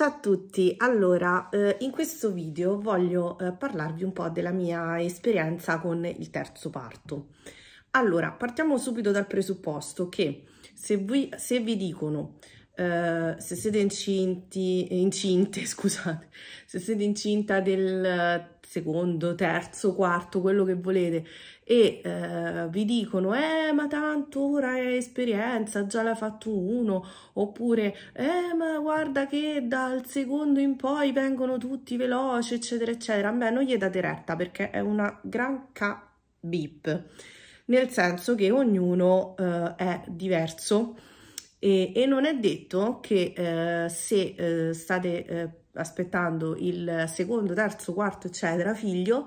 Ciao a tutti, allora eh, in questo video voglio eh, parlarvi un po' della mia esperienza con il terzo parto. Allora, partiamo subito dal presupposto che se vi, se vi dicono Uh, se siete incinti, incinte, scusate, se siete incinta del secondo, terzo, quarto, quello che volete e eh, vi dicono eh ma tanto ora è esperienza, già l'ha fatto uno oppure eh ma guarda che dal secondo in poi vengono tutti veloci eccetera eccetera, beh non gli date retta perché è una gran ca bip nel senso che ognuno eh, è diverso e, e, non è detto che eh, se eh, state eh, aspettando il secondo, terzo, quarto, eccetera, figlio,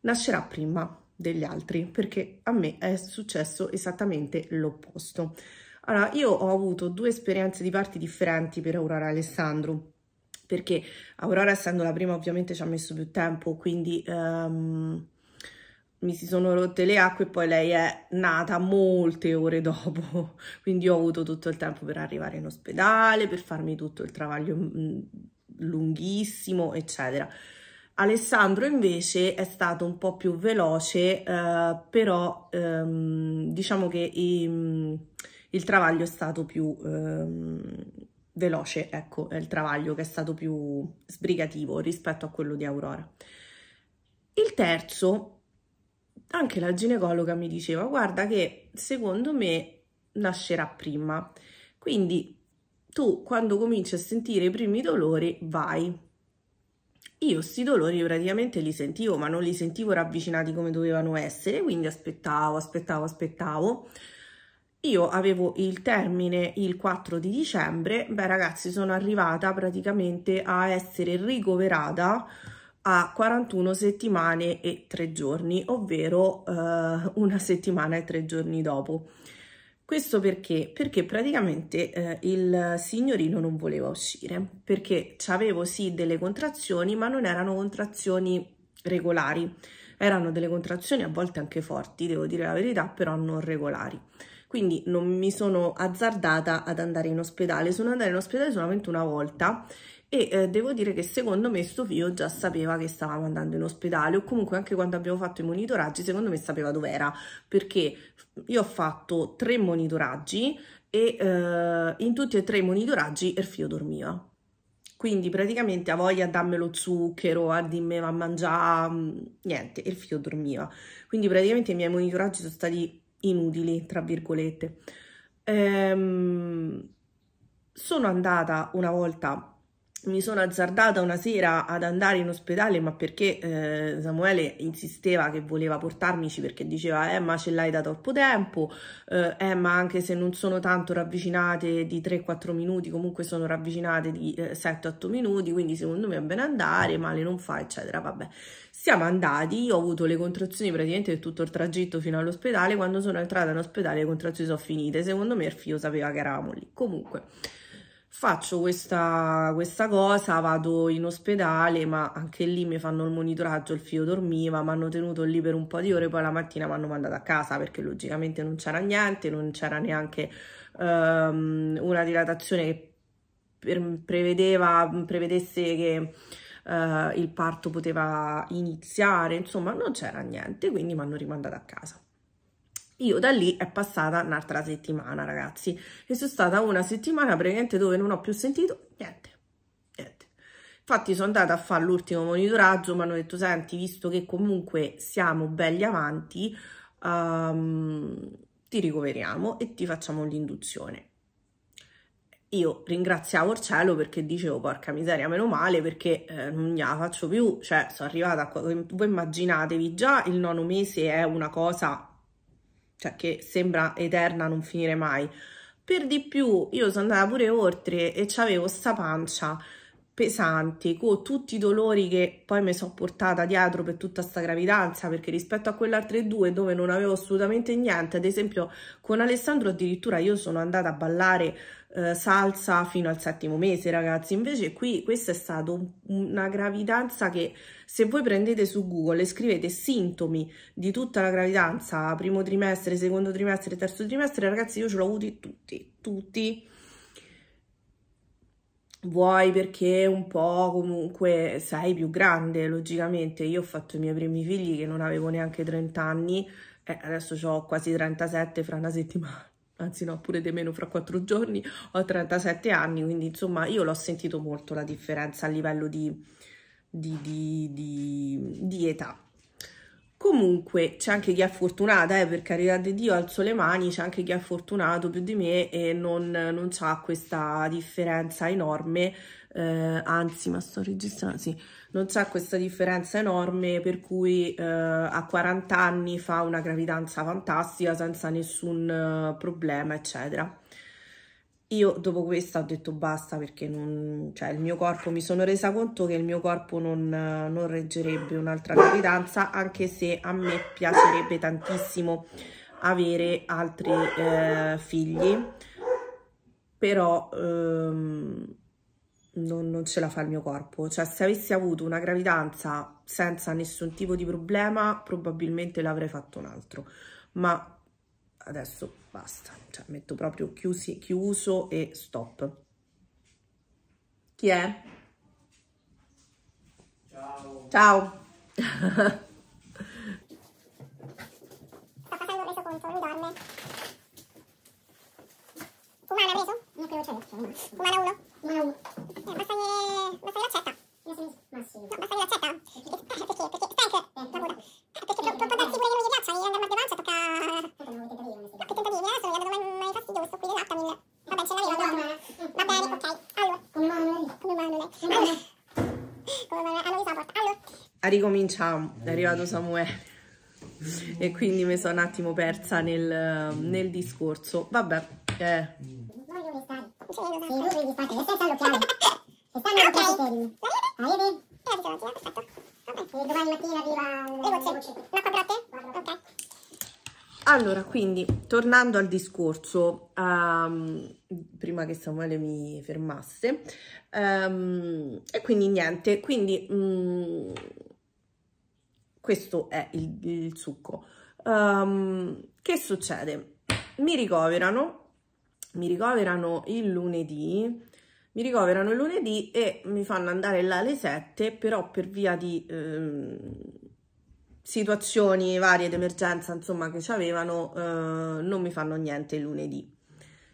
nascerà prima degli altri, perché a me è successo esattamente l'opposto. Allora, io ho avuto due esperienze di parti differenti per Aurora Alessandro, perché Aurora essendo la prima ovviamente ci ha messo più tempo, quindi um, mi si sono rotte le acque e poi lei è nata molte ore dopo, quindi ho avuto tutto il tempo per arrivare in ospedale, per farmi tutto il travaglio mm, lunghissimo, eccetera. Alessandro invece è stato un po' più veloce, eh, però ehm, diciamo che ehm, il travaglio è stato più ehm, veloce, ecco, è il travaglio che è stato più sbrigativo rispetto a quello di Aurora. Il terzo, anche la ginecologa mi diceva, guarda che secondo me nascerà prima, quindi tu quando cominci a sentire i primi dolori vai. Io questi dolori praticamente li sentivo, ma non li sentivo ravvicinati come dovevano essere, quindi aspettavo, aspettavo, aspettavo. Io avevo il termine il 4 di dicembre, beh ragazzi sono arrivata praticamente a essere ricoverata a 41 settimane e 3 giorni, ovvero eh, una settimana e 3 giorni dopo. Questo perché? Perché praticamente eh, il signorino non voleva uscire, perché avevo sì delle contrazioni, ma non erano contrazioni regolari, erano delle contrazioni a volte anche forti, devo dire la verità, però non regolari. Quindi non mi sono azzardata ad andare in ospedale, sono andata in ospedale solamente una volta e eh, devo dire che secondo me sto Fio già sapeva che stavamo andando in ospedale o comunque anche quando abbiamo fatto i monitoraggi secondo me sapeva dov'era perché io ho fatto tre monitoraggi e eh, in tutti e tre i monitoraggi Erfio dormiva quindi praticamente ha voglia dammi lo zucchero, a dimmi a mangiare, mm, niente, il Erfio dormiva. Quindi praticamente i miei monitoraggi sono stati inutili, tra virgolette. Ehm, sono andata una volta mi sono azzardata una sera ad andare in ospedale, ma perché eh, Samuele insisteva che voleva portarmici perché diceva: Eh, ma ce l'hai da troppo tempo, eh, eh ma anche se non sono tanto ravvicinate di 3-4 minuti, comunque sono ravvicinate di eh, 7-8 minuti, quindi secondo me è bene andare, male non fa, eccetera. Vabbè, siamo andati. Io ho avuto le contrazioni praticamente tutto il tragitto fino all'ospedale. Quando sono entrata in ospedale, le contrazioni sono finite. Secondo me il figlio sapeva che eravamo lì. Comunque faccio questa, questa, cosa, vado in ospedale, ma anche lì mi fanno il monitoraggio, il figlio dormiva, mi hanno tenuto lì per un po' di ore, poi la mattina mi hanno mandato a casa perché logicamente non c'era niente, non c'era neanche um, una dilatazione che prevedeva, prevedesse che uh, il parto poteva iniziare, insomma non c'era niente, quindi mi hanno rimandato a casa. Io da lì è passata un'altra settimana, ragazzi. E sono stata una settimana praticamente dove non ho più sentito niente. niente. Infatti sono andata a fare l'ultimo monitoraggio, mi hanno detto, senti, visto che comunque siamo belli avanti, um, ti ricoveriamo e ti facciamo l'induzione. Io ringraziavo il cielo perché dicevo, porca miseria, meno male, perché eh, non la faccio più. Cioè, sono arrivata, a... voi immaginatevi, già il nono mese è una cosa cioè che sembra eterna non finire mai. Per di più io sono andata pure oltre e avevo sta pancia pesanti, con tutti i dolori che poi mi sono portata dietro per tutta questa gravidanza, perché rispetto a quell'altre due dove non avevo assolutamente niente, ad esempio con Alessandro addirittura io sono andata a ballare eh, salsa fino al settimo mese, ragazzi, invece qui questa è stata una gravidanza che se voi prendete su Google e scrivete sintomi di tutta la gravidanza, primo trimestre, secondo trimestre, terzo trimestre, ragazzi io ce l'ho avuti tutti, tutti vuoi perché un po' comunque sei più grande, logicamente. Io ho fatto i miei primi figli che non avevo neanche 30 anni, e eh, adesso ho quasi 37 fra una settimana. Anzi no, pure di meno fra quattro giorni, ho 37 anni, quindi insomma io l'ho sentito molto la differenza a livello di, di, di, di età. Comunque c'è anche chi è fortunata, eh, per carità di Dio, alzo le mani, c'è anche chi è fortunato più di me e non, non c'ha questa differenza enorme, eh, anzi ma sto registrando, sì, non c'è questa differenza enorme per cui eh, a 40 anni fa una gravidanza fantastica senza nessun eh, problema, eccetera. Io dopo questa ho detto basta perché non, cioè il mio corpo, mi sono resa conto che il mio corpo non, non reggerebbe un'altra gravidanza, anche se a me piacerebbe tantissimo avere altri eh, figli, però ehm, non, non, ce la fa il mio corpo. Cioè se avessi avuto una gravidanza senza nessun tipo di problema, probabilmente l'avrei fatto un altro, ma adesso basta, cioè metto proprio chiusi, chiuso e stop. Chi è? Ciao. Ciao. Sta facendo il resoconto, lui dorme. Umana preso? Io credo c'è Umana 1? Umana 1. Eh, basta che... basta che l'accetta. Ma sì. No, basta che l'accetta. Ah, perché? Perché? Eh, ah, perché? Stanca. Eh, paura. Perché può darsi pure che non gli piaccia, gli andrà a maggioranza, tocca... Tocca non messo qui le latta, mille. Vabbè, ce l'aveva allora. Va bene, ok. Allora. Come mano lei? Come mano lei? Allora. Come mano lei? Allora, porta. Allora. Ricominciamo, è arrivato Samuele e quindi mi sono un attimo persa nel, nel discorso. Vabbè, eh. Domani mattina arriva le gocce. L'acqua gratte? Ok. Allora, quindi, tornando al discorso, um, prima che Samuele mi fermasse, um, e quindi niente, quindi um, questo è il, il succo. Ehm, che succede? Mi ricoverano, mi ricoverano il lunedì, mi ricoverano il lunedì e mi fanno andare là alle 7, però per via di situazioni varie d'emergenza, insomma, che ci avevano, eh, non mi fanno niente il lunedì.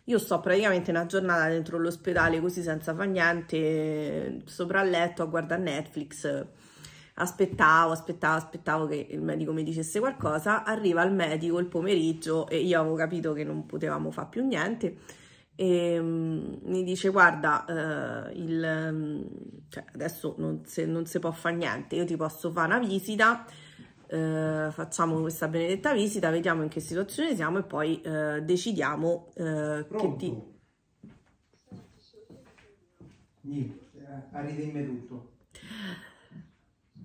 Io sto praticamente una giornata dentro l'ospedale così senza fare niente, sopra il letto a guardare Netflix. Aspettavo, aspettavo, aspettavo che il medico mi dicesse qualcosa. Arriva il medico il pomeriggio e io avevo capito che non potevamo fare più niente. E um, mi dice: Guarda, eh, il, cioè, adesso non si può fare niente, io ti posso fare una visita eh, facciamo questa benedetta visita, vediamo in che situazione siamo e poi eh, decidiamo eh, Pronto. che ti... Niente, eh, arriva tutto.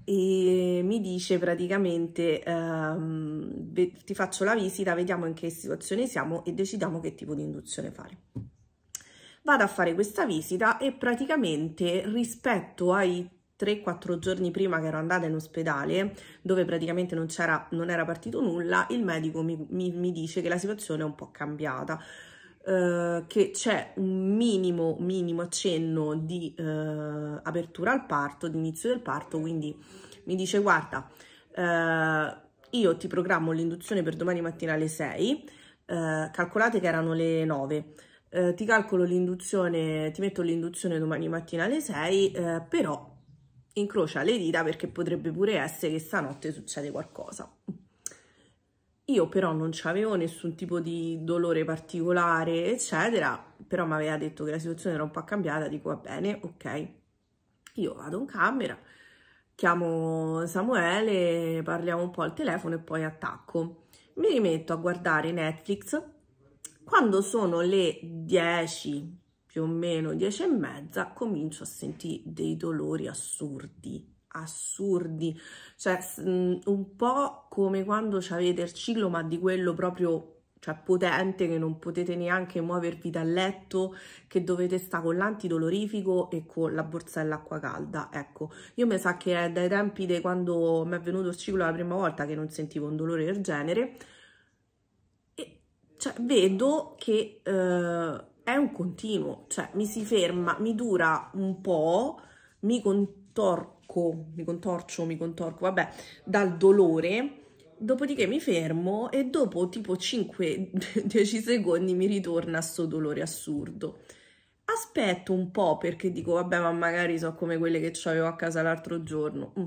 E mi dice praticamente ehm, ti faccio la visita, vediamo in che situazione siamo e decidiamo che tipo di induzione fare vado a fare questa visita e praticamente rispetto ai 3-4 giorni prima che ero andata in ospedale, dove praticamente non, non era partito nulla, il medico mi, mi, mi, dice che la situazione è un po' cambiata. Eh, che c'è un minimo, minimo accenno di eh, apertura al parto, di inizio del parto, quindi mi dice guarda, eh, io ti programmo l'induzione per domani mattina alle 6, eh, calcolate che erano le 9. Eh, ti calcolo l'induzione, ti metto l'induzione domani mattina alle 6, eh, però incrocia le dita perché potrebbe pure essere che stanotte succede qualcosa. Io però non avevo nessun tipo di dolore particolare, eccetera, però mi aveva detto che la situazione era un po' cambiata, dico va bene, ok. Io vado in camera, chiamo Samuele, parliamo un po' al telefono e poi attacco. Mi rimetto a guardare Netflix. Quando sono le 10, più o meno 10 e mezza comincio a sentire dei dolori assurdi assurdi cioè mm, un po' come quando avete il ciclo ma di quello proprio cioè potente che non potete neanche muovervi dal letto, che dovete stare con l'antidolorifico e con la borsella acqua calda. Ecco, io mi sa che è dai tempi di quando mi è venuto il ciclo la prima volta che non sentivo un dolore del genere. E cioè, vedo che eh, è un continuo, cioè mi si ferma, mi dura un po', mi contorco, mi contorcio, mi contorco, vabbè, dal dolore, dopodiché mi fermo e dopo tipo 5-10 secondi mi ritorna sto dolore assurdo. Aspetto un po' perché dico vabbè ma magari so come quelle che avevo a casa l'altro giorno mm.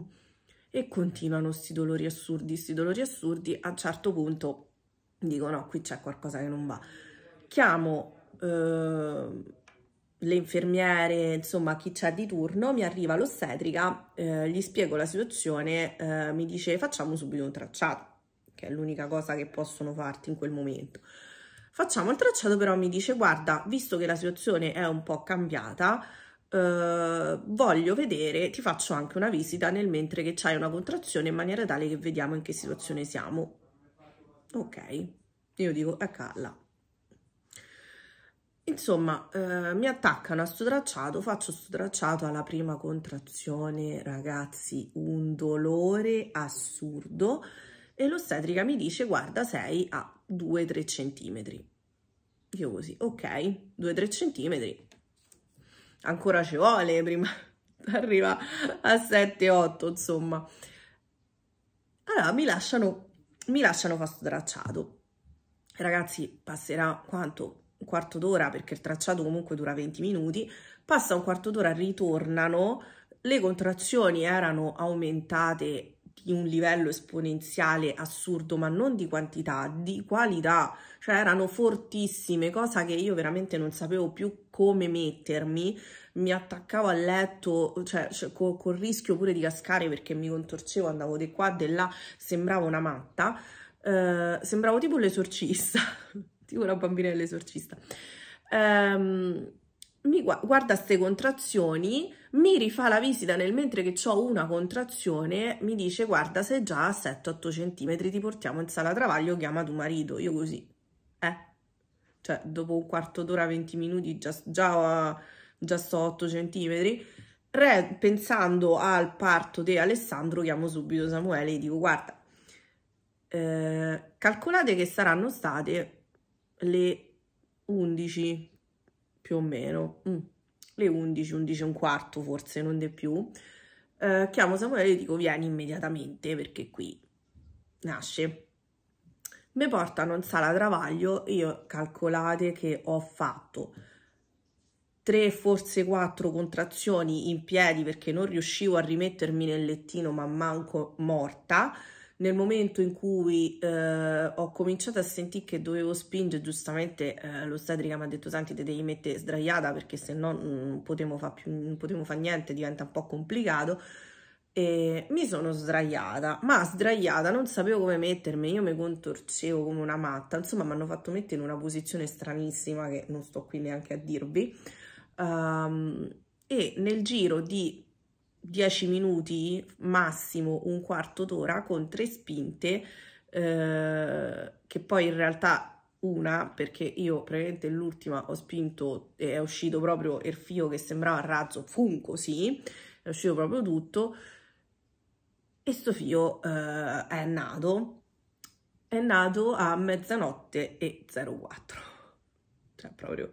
e continuano sti dolori assurdi, sti dolori assurdi, a un certo punto dico no qui c'è qualcosa che non va. Chiamo Ehm, le infermiere, insomma chi c'è di turno, mi arriva l'ostetrica, eh, gli spiego la situazione, eh, mi dice facciamo subito un tracciato, che è l'unica cosa che possono farti in quel momento. Facciamo il tracciato però mi dice guarda, visto che la situazione è un po' cambiata, eh, voglio vedere, ti faccio anche una visita nel mentre che c'hai una contrazione in maniera tale che vediamo in che situazione siamo. Ok, io dico, è calla Insomma, eh, mi attaccano a sto tracciato, faccio sto tracciato alla prima contrazione, ragazzi, un dolore assurdo e l'ostetrica mi dice guarda sei a 2-3 centimetri. Io così, ok, 2-3 centimetri, ancora ci vuole prima, arriva a 7-8 insomma. Allora mi lasciano, mi lasciano fare sto tracciato. Ragazzi, passerà quanto? un quarto d'ora, perché il tracciato comunque dura 20 minuti, passa un quarto d'ora, ritornano, le contrazioni erano aumentate di un livello esponenziale assurdo, ma non di quantità, di qualità, cioè erano fortissime, cosa che io veramente non sapevo più come mettermi, mi attaccavo al letto, cioè, cioè col, col rischio pure di cascare perché mi contorcevo, andavo di qua, di là, sembravo una matta, eh, sembravo tipo l'esorcista. tipo una bambina dell'esorcista. Um, ehm, mi gu guarda queste contrazioni, mi rifà la visita nel mentre che ho una contrazione, mi dice guarda sei già a 7-8 cm, ti portiamo in sala travaglio, chiama tuo marito, io così, eh, cioè dopo un quarto d'ora, 20 minuti già, già, già sto 8 cm, Re, pensando al parto di Alessandro chiamo subito Samuele e dico guarda, eh, calcolate che saranno state le 11 più o meno, mm. le 11, 11 e un quarto forse, non di più, eh, chiamo Samuele e dico vieni immediatamente perché qui nasce. Mi portano in sala travaglio, io calcolate che ho fatto tre, forse quattro contrazioni in piedi perché non riuscivo a rimettermi nel lettino ma manco morta, nel momento in cui eh, ho cominciato a sentire che dovevo spingere, giustamente eh, l'ostetrica mi ha detto: Senti, te devi mettere sdraiata perché se no mm, non potevo fare fa niente, diventa un po' complicato. E mi sono sdraiata, ma sdraiata non sapevo come mettermi, io mi contorcevo come una matta, insomma mi hanno fatto mettere in una posizione stranissima che non sto qui neanche a dirvi. Um, e nel giro di 10 minuti, massimo un quarto d'ora con tre spinte, eh, che poi in realtà una, perché io praticamente l'ultima ho spinto e eh, è uscito proprio il fio che sembrava razzo, fun così, è uscito proprio tutto, e sto fio eh, è nato, è nato a mezzanotte e 04, cioè proprio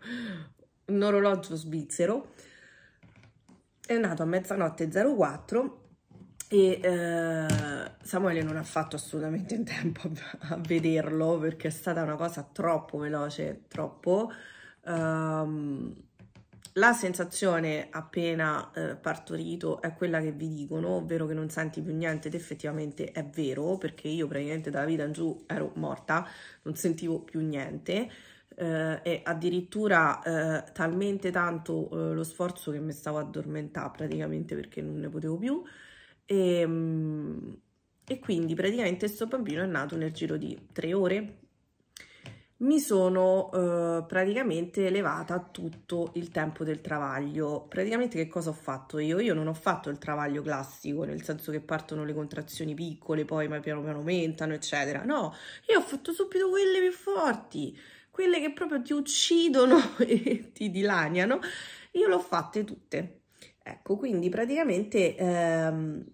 un orologio svizzero, è nato a mezzanotte 04 e eh, Samuele non ha fatto assolutamente in tempo a, vederlo perché è stata una cosa troppo veloce, troppo. Um, la sensazione appena eh, partorito è quella che vi dicono, ovvero che non senti più niente ed effettivamente è vero perché io praticamente dalla vita in giù ero morta, non sentivo più niente eh, e addirittura eh, talmente tanto eh, lo sforzo che mi stavo addormentando praticamente perché non ne potevo più e, ehm, e quindi praticamente questo bambino è nato nel giro di tre ore mi sono eh, praticamente levata tutto il tempo del travaglio. Praticamente che cosa ho fatto io? Io non ho fatto il travaglio classico, nel senso che partono le contrazioni piccole, poi piano piano aumentano, eccetera. No, io ho fatto subito quelle più forti quelle che proprio ti uccidono e ti dilaniano, io l'ho fatte tutte. Ecco, quindi praticamente ehm,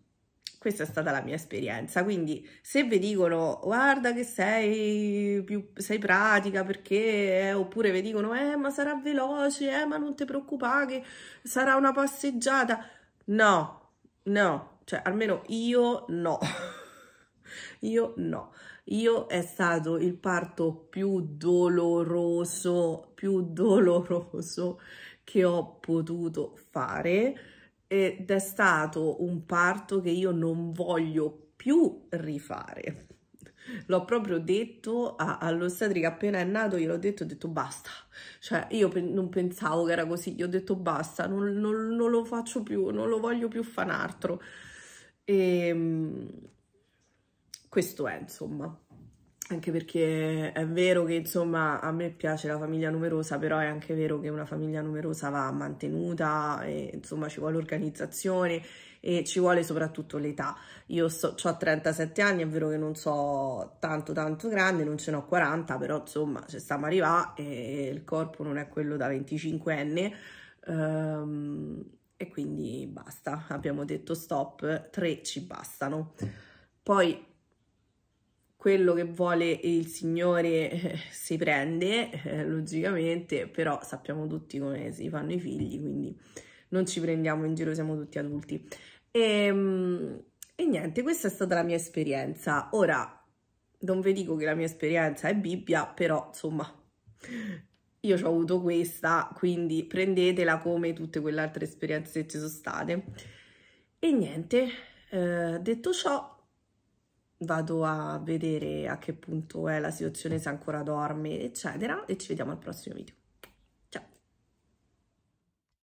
questa è stata la mia esperienza. Quindi se vi dicono guarda che sei più sei pratica perché eh, oppure vi dicono eh ma sarà veloce, eh ma non ti preoccupare che sarà una passeggiata. No, no, cioè almeno io no. io no. Io è stato il parto più doloroso, più doloroso che ho potuto fare ed è stato un parto che io non voglio più rifare. L'ho proprio detto all'ostetrica appena è nato, gliel'ho detto, ho detto basta. Cioè io pe non pensavo che era così, gli ho detto basta, non, non, non lo faccio più, non lo voglio più fare un altro. E, ehm, questo è insomma anche perché è vero che insomma a me piace la famiglia numerosa, però è anche vero che una famiglia numerosa va mantenuta, e, insomma ci vuole organizzazione e ci vuole soprattutto l'età. Io so, ho 37 anni, è vero che non so tanto tanto grande, non ce n'ho 40, però insomma ci stiamo arrivando e il corpo non è quello da 25 anni Um, e quindi basta, abbiamo detto stop, tre ci bastano. Poi quello che vuole il Signore eh, si prende, eh, logicamente, però sappiamo tutti come si fanno i figli, quindi non ci prendiamo in giro, siamo tutti adulti. E, ehm, e niente, questa è stata la mia esperienza. Ora, non vi dico che la mia esperienza è Bibbia, però insomma, io ci ho avuto questa, quindi prendetela come tutte quelle altre esperienze che ci sono state. E niente, eh, detto ciò, vado a vedere a che punto è la situazione, se ancora dorme, eccetera, e ci vediamo al prossimo video.